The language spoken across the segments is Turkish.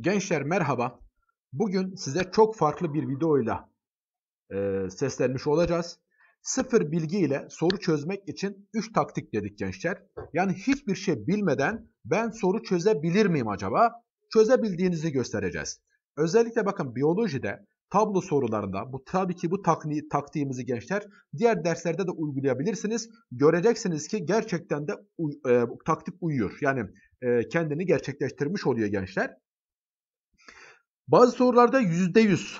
Gençler merhaba. Bugün size çok farklı bir videoyla e, seslenmiş olacağız. Sıfır bilgi ile soru çözmek için 3 taktik dedik gençler. Yani hiçbir şey bilmeden ben soru çözebilir miyim acaba? Çözebildiğinizi göstereceğiz. Özellikle bakın biyolojide tablo sorularında bu tabii ki bu takni, taktiğimizi gençler diğer derslerde de uygulayabilirsiniz. Göreceksiniz ki gerçekten de e, taktik uyuyor. Yani e, kendini gerçekleştirmiş oluyor gençler. Bazı sorularda %100.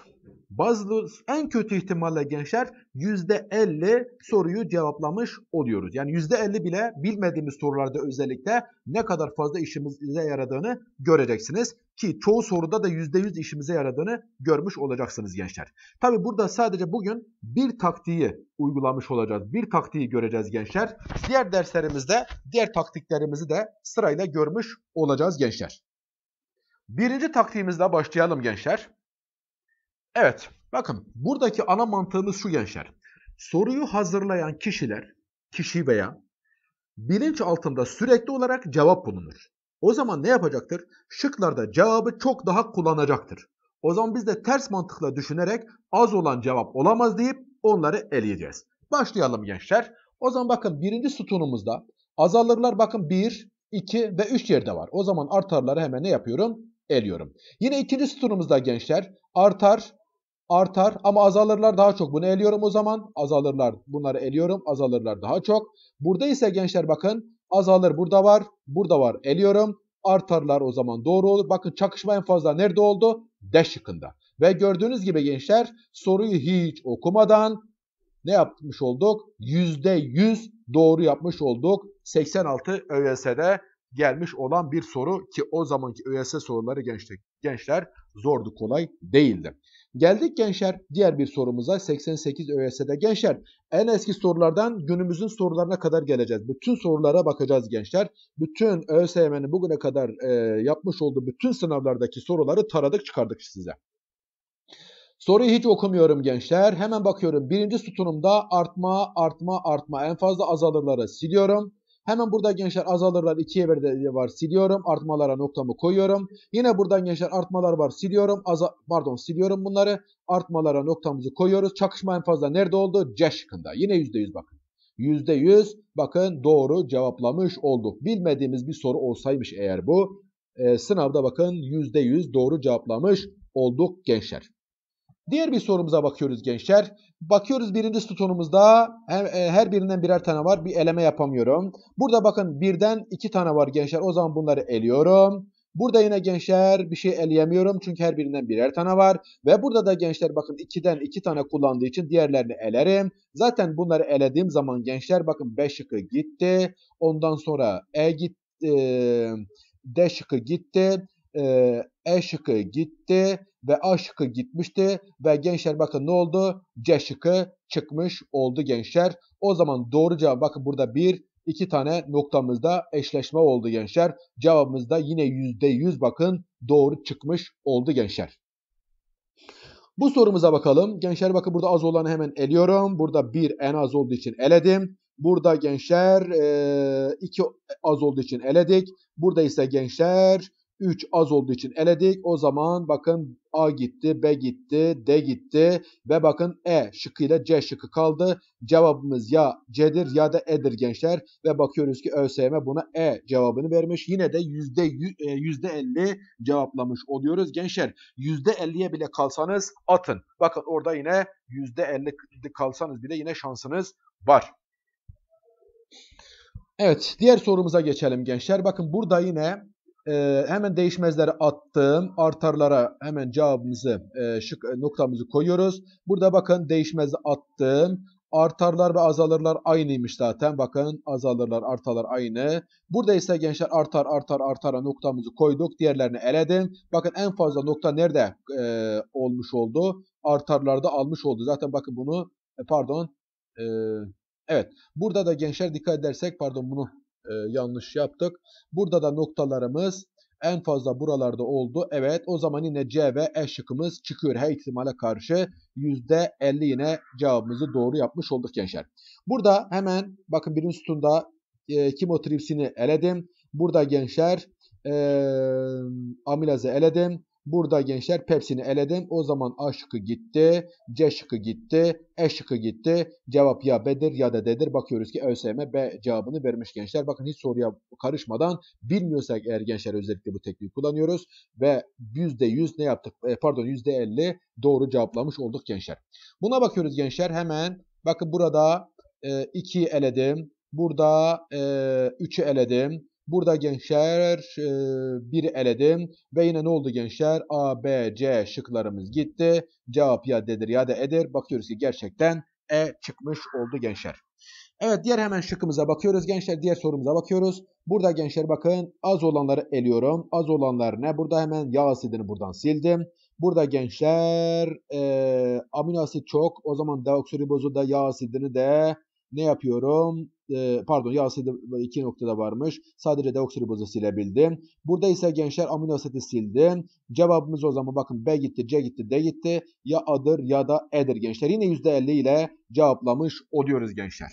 Bazı en kötü ihtimalle gençler %50 soruyu cevaplamış oluyoruz. Yani %50 bile bilmediğimiz sorularda özellikle ne kadar fazla işimize yaradığını göreceksiniz. Ki çoğu soruda da %100 işimize yaradığını görmüş olacaksınız gençler. Tabi burada sadece bugün bir taktiği uygulamış olacağız. Bir taktiği göreceğiz gençler. Diğer derslerimizde diğer taktiklerimizi de sırayla görmüş olacağız gençler. Birinci taktiğimizle başlayalım gençler. Evet, bakın buradaki ana mantığımız şu gençler. Soruyu hazırlayan kişiler, kişi veya bilinç altında sürekli olarak cevap bulunur. O zaman ne yapacaktır? Şıklarda cevabı çok daha kullanacaktır. O zaman biz de ters mantıkla düşünerek az olan cevap olamaz deyip onları eleyeceğiz. Başlayalım gençler. O zaman bakın birinci sütunumuzda azalırlar bakın 1, 2 ve 3 yerde var. O zaman artarları hemen ne yapıyorum? Eliyorum. Yine ikinci sütunumuzda gençler artar artar ama azalırlar daha çok. Bunu eliyorum o zaman. Azalırlar. Bunları eliyorum. Azalırlar daha çok. Burada ise gençler bakın azalır burada var. Burada var. Eliyorum. Artarlar o zaman doğru olur. Bakın çakışma en fazla nerede oldu? D şıkkında. Ve gördüğünüz gibi gençler soruyu hiç okumadan ne yapmış olduk? %100 doğru yapmış olduk. 86 ÖYS'de gelmiş olan bir soru ki o zamanki ÖSS soruları gençlik, gençler zordu kolay değildi. Geldik gençler diğer bir sorumuza 88 ÖSS'de gençler en eski sorulardan günümüzün sorularına kadar geleceğiz. Bütün sorulara bakacağız gençler. Bütün ÖSYM'nin bugüne kadar e, yapmış olduğu bütün sınavlardaki soruları taradık çıkardık size. Soruyu hiç okumuyorum gençler. Hemen bakıyorum. Birinci sütunumda artma, artma, artma. En fazla azalırları siliyorum. Hemen burada gençler azalırlar 2'ye 1 var siliyorum. Artmalara noktamı koyuyorum. Yine buradan gençler artmalar var siliyorum. Aza pardon siliyorum bunları. Artmalara noktamızı koyuyoruz. Çakışma en fazla nerede oldu? C şıkkında. Yine %100 bakın. %100 bakın doğru cevaplamış olduk. Bilmediğimiz bir soru olsaymış eğer bu. E, sınavda bakın %100 doğru cevaplamış olduk gençler. Diğer bir sorumuza bakıyoruz gençler. Bakıyoruz birinci sütunumuzda e, her, birinden birer tane var. Bir eleme yapamıyorum. Burada bakın birden iki tane var gençler. O zaman bunları eliyorum. Burada yine gençler bir şey eleyemiyorum çünkü her birinden birer tane var. Ve burada da gençler bakın 2'den iki tane kullandığı için diğerlerini elerim. Zaten bunları elediğim zaman gençler bakın 5 şıkı gitti. Ondan sonra E, e gitti. D şıkı gitti. E şıkkı gitti ve A şıkkı gitmişti ve gençler bakın ne oldu? C şıkkı çıkmış oldu gençler. O zaman doğru cevap bakın burada bir iki tane noktamızda eşleşme oldu gençler. Cevabımızda yine yüzde yüz bakın doğru çıkmış oldu gençler. Bu sorumuza bakalım. Gençler bakın burada az olanı hemen eliyorum. Burada bir en az olduğu için eledim. Burada gençler 2 az olduğu için eledik. Burada ise gençler 3 az olduğu için eledik. O zaman bakın A gitti, B gitti, D gitti ve bakın E şıkkı ile C şıkı kaldı. Cevabımız ya C'dir ya da E'dir gençler ve bakıyoruz ki ÖSYM buna E cevabını vermiş. Yine de yüzde %50 e, cevaplamış oluyoruz. Gençler yüzde %50'ye bile kalsanız atın. Bakın orada yine yüzde %50 kalsanız bile yine şansınız var. Evet diğer sorumuza geçelim gençler. Bakın burada yine e, hemen değişmezleri attığım artarlara hemen cevabımızı e, şık e, noktamızı koyuyoruz. Burada bakın değişmezli attığım artarlar ve azalırlar aynıymış zaten. Bakın azalırlar artarlar aynı. Burada ise gençler artar artar artara noktamızı koyduk. Diğerlerini eledim. Bakın en fazla nokta nerede e, olmuş oldu? Artarlarda almış oldu. Zaten bakın bunu e, pardon e, Evet. Burada da gençler dikkat edersek pardon bunu e, yanlış yaptık. Burada da noktalarımız en fazla buralarda oldu. Evet o zaman yine C ve E şıkkımız çıkıyor her ihtimale karşı. %50 yine cevabımızı doğru yapmış olduk gençler. Burada hemen bakın birinci sütunda e, kimotripsini eledim. Burada gençler e, amilaze eledim. Burada gençler Pepsi'ni eledim. O zaman A şıkkı gitti, C şıkkı gitti, E şıkkı gitti. Cevap ya B'dir ya da D'dir. Bakıyoruz ki ÖSYM B cevabını vermiş gençler. Bakın hiç soruya karışmadan bilmiyorsak eğer gençler özellikle bu tekniği kullanıyoruz. Ve %100 ne yaptık? E, pardon %50 doğru cevaplamış olduk gençler. Buna bakıyoruz gençler hemen. Bakın burada 2'yi e, eledim. Burada 3'ü e, eledim. Burada gençler e, bir eledim ve yine ne oldu gençler? A, B, C şıklarımız gitti. Cevap ya dedir ya da E'dir. Bakıyoruz ki gerçekten E çıkmış oldu gençler. Evet diğer hemen şıkkımıza bakıyoruz gençler. Diğer sorumuza bakıyoruz. Burada gençler bakın az olanları eliyorum. Az olanlar ne? Burada hemen yağ asidini buradan sildim. Burada gençler e, amino asit çok. O zaman deoksiribozu da yağ asidini de ne yapıyorum? E, pardon yağ asidi iki noktada varmış. Sadece deoksiribozu silebildim. Burada ise gençler amino asiti sildim. Cevabımız o zaman bakın B gitti, C gitti, D gitti. Ya A'dır ya da E'dir gençler. Yine %50 ile cevaplamış oluyoruz gençler.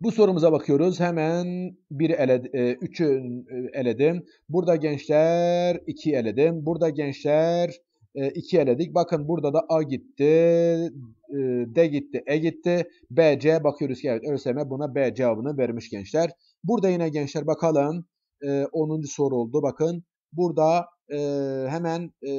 Bu sorumuza bakıyoruz. Hemen 1'i eledim, e, e, eledim. Burada gençler 2 eledim. Burada gençler e, 2 eledik. Bakın burada da A gitti, e, D gitti, E gitti. B, C bakıyoruz ki evet ÖSYM buna B cevabını vermiş gençler. Burada yine gençler bakalım e, 10. soru oldu. Bakın burada e, hemen e,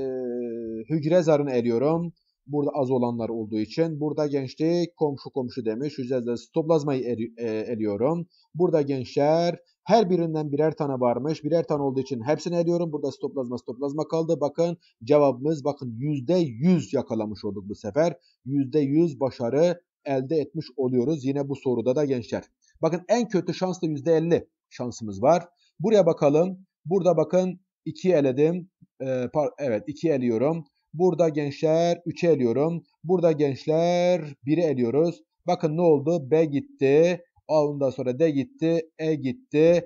hücre zarını eliyorum. Burada az olanlar olduğu için. Burada gençlik komşu komşu demiş. Hücre zarı stoplazmayı eriyorum. E, burada gençler her birinden birer tane varmış. Birer tane olduğu için hepsini ediyorum. Burada stoplazma stoplazma kaldı. Bakın cevabımız bakın %100 yakalamış olduk bu sefer. %100 başarı elde etmiş oluyoruz. Yine bu soruda da gençler. Bakın en kötü şans da %50 şansımız var. Buraya bakalım. Burada bakın 2 eledim. Ee, evet 2 eliyorum. Burada gençler 3'e eliyorum. Burada gençler 1'i eliyoruz. Bakın ne oldu? B gitti. A ondan sonra D gitti, E gitti,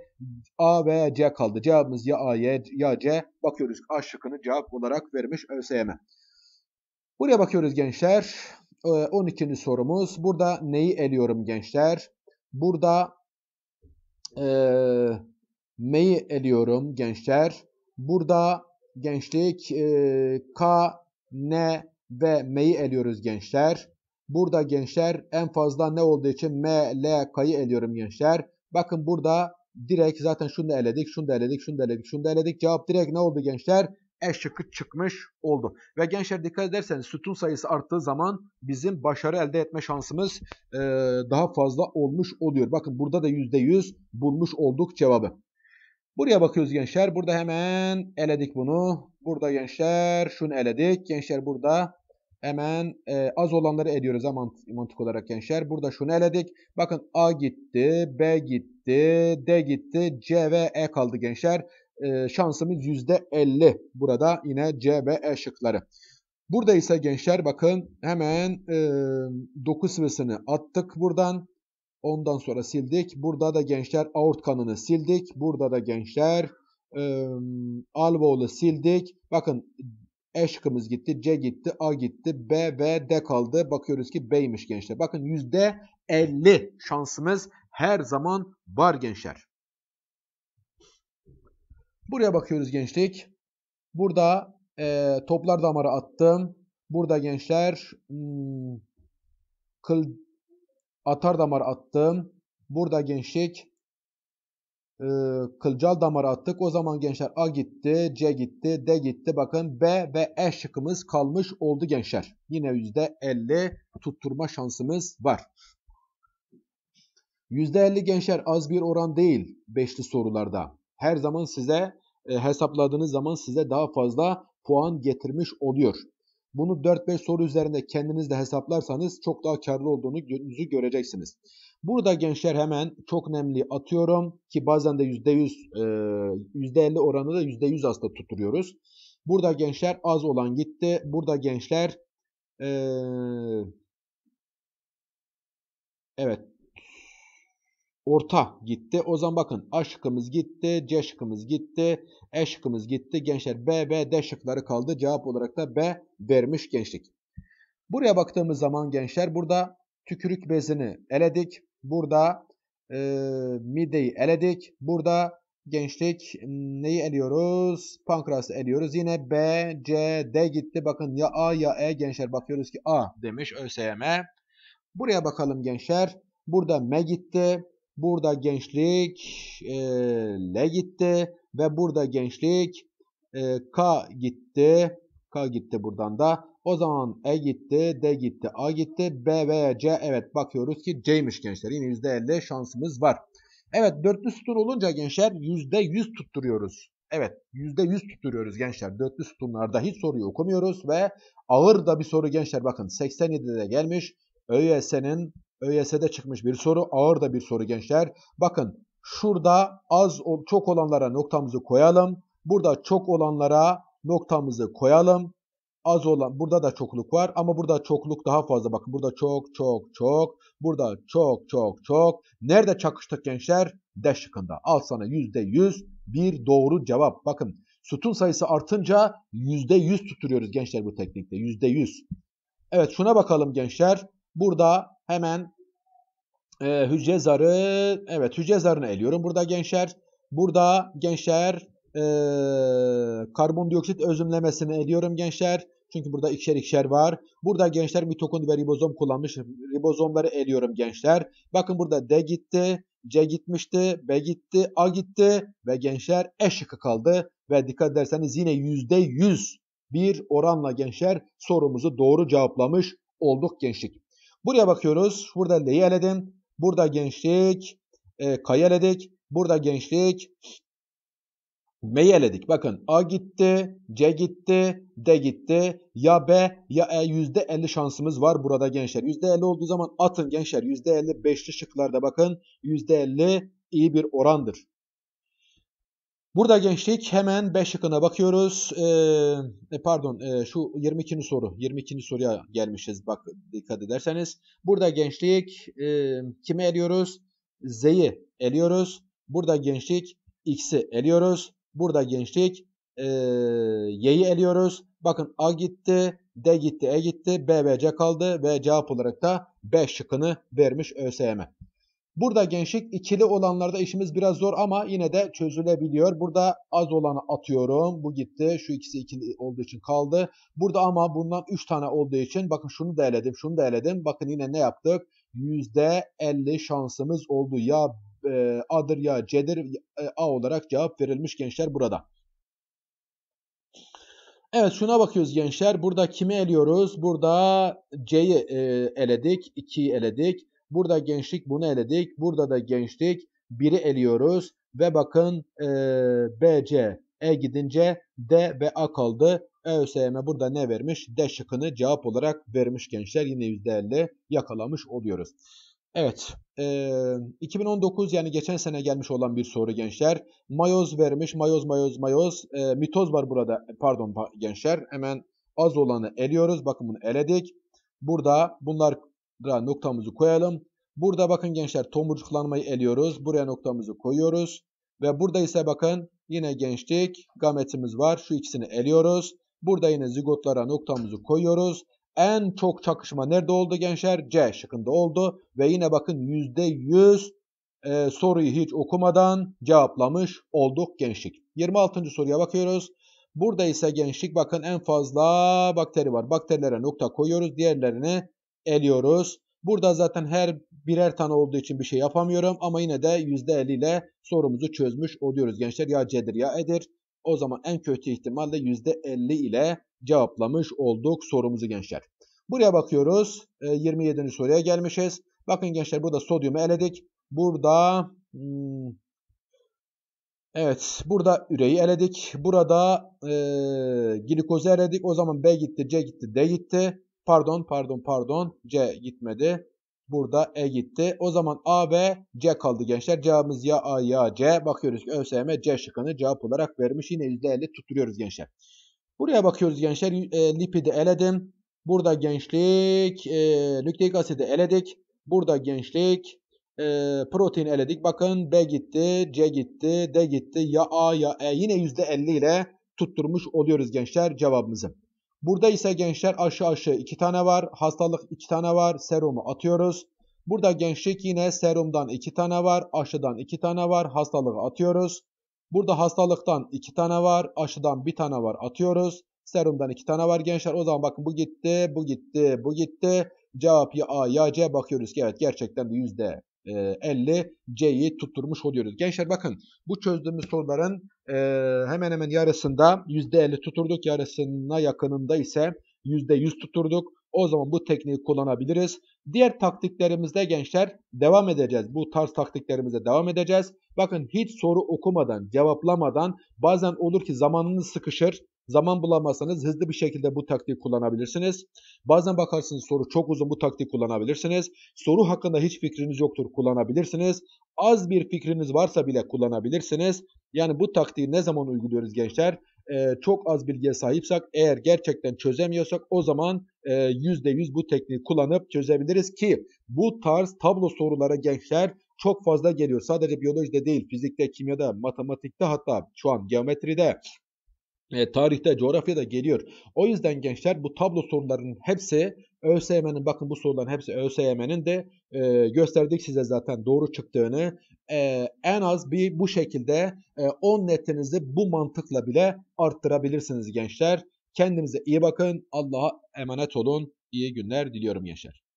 A ve C kaldı. Cevabımız ya A ya, ya C. Bakıyoruz A şıkkını cevap olarak vermiş ÖSYM. Buraya bakıyoruz gençler. 12. Ee, sorumuz. Burada neyi eliyorum gençler? Burada e, M'yi eliyorum gençler. Burada gençlik e, K, N ve M'yi eliyoruz gençler. Burada gençler en fazla ne olduğu için M, L, K'yı eliyorum gençler. Bakın burada direkt zaten şunu da eledik, şunu da eledik, şunu da eledik, şunu da eledik. Cevap direkt ne oldu gençler? E şıkkı çıkmış oldu. Ve gençler dikkat ederseniz sütun sayısı arttığı zaman bizim başarı elde etme şansımız e, daha fazla olmuş oluyor. Bakın burada da %100 bulmuş olduk cevabı. Buraya bakıyoruz gençler. Burada hemen eledik bunu. Burada gençler şunu eledik. Gençler burada Hemen e, az olanları ediyoruz ama mantık olarak gençler. Burada şunu eledik. Bakın A gitti, B gitti, D gitti, C ve E kaldı gençler. E, şansımız %50. Burada yine C ve E şıkları. Burada ise gençler bakın hemen e, doku sıvısını attık buradan. Ondan sonra sildik. Burada da gençler aort kanını sildik. Burada da gençler e, alveolu sildik. Bakın e gitti, C gitti, A gitti, B ve D kaldı. Bakıyoruz ki B'ymiş gençler. Bakın %50 şansımız her zaman var gençler. Buraya bakıyoruz gençlik. Burada e, toplar damarı attım. Burada gençler hmm, kıl atar damar attım. Burada gençlik e, kılcal damara attık. O zaman gençler A gitti, C gitti, D gitti. Bakın B ve E şıkkımız kalmış oldu gençler. Yine %50 tutturma şansımız var. %50 gençler az bir oran değil beşli sorularda. Her zaman size e, hesapladığınız zaman size daha fazla puan getirmiş oluyor. Bunu 4-5 soru üzerinde kendiniz de hesaplarsanız çok daha karlı olduğunu olduğunuzu göreceksiniz. Burada gençler hemen çok nemli atıyorum ki bazen de %100, %50 e, oranı da %100 aslında tutturuyoruz. Burada gençler az olan gitti. Burada gençler ee, evet orta gitti. O zaman bakın A şıkkımız gitti, C şıkkımız gitti, E şıkkımız gitti. Gençler B, B, D şıkları kaldı. Cevap olarak da B vermiş gençlik. Buraya baktığımız zaman gençler burada tükürük bezini eledik. Burada e, mideyi eledik. Burada gençlik ıı, neyi eliyoruz? Pankreası eliyoruz. Yine B, C, D gitti. Bakın ya A ya E gençler bakıyoruz ki A demiş ÖSYM. Buraya bakalım gençler. Burada M gitti. Burada gençlik e, L gitti ve burada gençlik e, K gitti. K gitti buradan da. O zaman E gitti, D gitti, A gitti, B ve C. Evet bakıyoruz ki Cmiş gençler. Yine %50 şansımız var. Evet dörtlü sütun olunca gençler %100 tutturuyoruz. Evet %100 tutturuyoruz gençler. Dörtlü sütunlarda hiç soruyu okumuyoruz ve ağır da bir soru gençler. Bakın 87'de de gelmiş. ÖYS'nin ÖYS'de çıkmış bir soru. Ağır da bir soru gençler. Bakın şurada az çok olanlara noktamızı koyalım. Burada çok olanlara noktamızı koyalım. Az olan burada da çokluk var ama burada çokluk daha fazla. Bakın burada çok çok çok. Burada çok çok çok. Nerede çakıştık gençler? D şıkkında. Al sana %100 bir doğru cevap. Bakın sütun sayısı artınca %100 tutuyoruz gençler bu teknikte. %100. Evet şuna bakalım gençler. Burada Hemen e, hücre zarı, evet hücre zarını eliyorum burada gençler. Burada gençler e, karbondioksit özümlemesini eliyorum gençler. Çünkü burada ikişer ikişer var. Burada gençler mitokondri ve ribozom kullanmış. Ribozomları eliyorum gençler. Bakın burada D gitti, C gitmişti, B gitti, A gitti ve gençler E şıkkı kaldı. Ve dikkat ederseniz yine %100 bir oranla gençler sorumuzu doğru cevaplamış olduk gençlik. Buraya bakıyoruz. Burada Leyeledim. Burada gençlik. E, kayeledik. Burada gençlik. Meyeledik. Bakın A gitti, C gitti, D gitti. Ya B ya E %50 şansımız var burada gençler. %50 olduğu zaman atın gençler. %50 beşli şıklarda bakın. %50 iyi bir orandır. Burada gençlik hemen 5 yakına bakıyoruz. Ee, e, pardon e, şu 22. soru. 22. soruya gelmişiz bak dikkat ederseniz. Burada gençlik e, kime eliyoruz? Z'yi eliyoruz. Burada gençlik X'i eliyoruz. Burada gençlik e, Y'yi eliyoruz. Bakın A gitti, D gitti, E gitti, B ve C kaldı ve cevap olarak da 5 şıkkını vermiş ÖSYM. Burada gençlik ikili olanlarda işimiz biraz zor ama yine de çözülebiliyor. Burada az olanı atıyorum. Bu gitti. Şu ikisi ikili olduğu için kaldı. Burada ama bundan 3 tane olduğu için bakın şunu da eledim, şunu da eledim. Bakın yine ne yaptık? %50 şansımız oldu. Ya e, A'dır ya C'dir e, A olarak cevap verilmiş gençler burada. Evet şuna bakıyoruz gençler. Burada kimi eliyoruz? Burada C'yi e, eledik, 2'yi eledik. Burada gençlik bunu eledik. Burada da gençlik. Biri eliyoruz ve bakın e, BC E gidince D ve A kaldı. E, ÖSYM e burada ne vermiş? D şıkkını cevap olarak vermiş gençler. Yine %50 yakalamış oluyoruz. Evet. E, 2019 yani geçen sene gelmiş olan bir soru gençler. Mayoz vermiş. Mayoz, mayoz, mayoz. E, mitoz var burada. E, pardon gençler. Hemen az olanı eliyoruz. Bakın bunu eledik. Burada bunlar noktamızı koyalım. Burada bakın gençler tomurcuklanmayı eliyoruz. Buraya noktamızı koyuyoruz. Ve burada ise bakın yine gençlik gametimiz var. Şu ikisini eliyoruz. Burada yine zigotlara noktamızı koyuyoruz. En çok çakışma nerede oldu gençler? C şıkkında oldu. Ve yine bakın %100 e, soruyu hiç okumadan cevaplamış olduk gençlik. 26. soruya bakıyoruz. Burada ise gençlik bakın en fazla bakteri var. Bakterilere nokta koyuyoruz. Diğerlerini eliyoruz. Burada zaten her birer tane olduğu için bir şey yapamıyorum ama yine de %50 ile sorumuzu çözmüş oluyoruz gençler. Ya C'dir ya E'dir. O zaman en kötü ihtimalle %50 ile cevaplamış olduk sorumuzu gençler. Buraya bakıyoruz. 27. Ee, soruya gelmişiz. Bakın gençler burada sodyumu eledik. Burada hmm, evet burada üreyi eledik. Burada e, glikozu eledik. O zaman B gitti, C gitti, D gitti. Pardon, pardon, pardon. C gitmedi. Burada E gitti. O zaman A ve C kaldı gençler. Cevabımız ya A ya C. Bakıyoruz ki ÖSYM C şıkkını cevap olarak vermiş. Yine %50 tutturuyoruz gençler. Buraya bakıyoruz gençler. E, lipidi eledim. Burada gençlik, e, nükleik asidi eledik. Burada gençlik, e, protein eledik. Bakın B gitti, C gitti, D gitti. Ya A ya E. Yine %50 ile tutturmuş oluyoruz gençler cevabımızı. Burada ise gençler aşı aşı 2 tane var. Hastalık 2 tane var. Serumu atıyoruz. Burada gençlik yine serumdan 2 tane var. Aşıdan 2 tane var. Hastalığı atıyoruz. Burada hastalıktan 2 tane var. Aşıdan 1 tane var. Atıyoruz. Serumdan 2 tane var gençler. O zaman bakın bu gitti, bu gitti, bu gitti. Cevap ya A ya C bakıyoruz ki evet gerçekten de yüzde 50 e, C'yi tutturmuş oluyoruz. Gençler bakın bu çözdüğümüz soruların e, hemen hemen yarısında %50 tuturduk. Yarısına yakınında ise %100 tuturduk. O zaman bu tekniği kullanabiliriz. Diğer taktiklerimizde gençler devam edeceğiz. Bu tarz taktiklerimize devam edeceğiz. Bakın hiç soru okumadan, cevaplamadan bazen olur ki zamanınız sıkışır. Zaman bulamazsanız hızlı bir şekilde bu taktiği kullanabilirsiniz. Bazen bakarsınız soru çok uzun bu taktiği kullanabilirsiniz. Soru hakkında hiç fikriniz yoktur kullanabilirsiniz. Az bir fikriniz varsa bile kullanabilirsiniz. Yani bu taktiği ne zaman uyguluyoruz gençler? Ee, çok az bilgiye sahipsek eğer gerçekten çözemiyorsak o zaman e, %100 bu tekniği kullanıp çözebiliriz ki bu tarz tablo sorulara gençler çok fazla geliyor. Sadece biyolojide değil, fizikte, kimyada, matematikte hatta şu an geometride e, tarihte, coğrafyada geliyor. O yüzden gençler bu tablo sorularının hepsi ÖSYM'nin bakın bu soruların hepsi ÖSYM'nin de e, gösterdik size zaten doğru çıktığını. E, en az bir bu şekilde e, 10 netinizi bu mantıkla bile arttırabilirsiniz gençler. Kendinize iyi bakın. Allah'a emanet olun. İyi günler diliyorum gençler.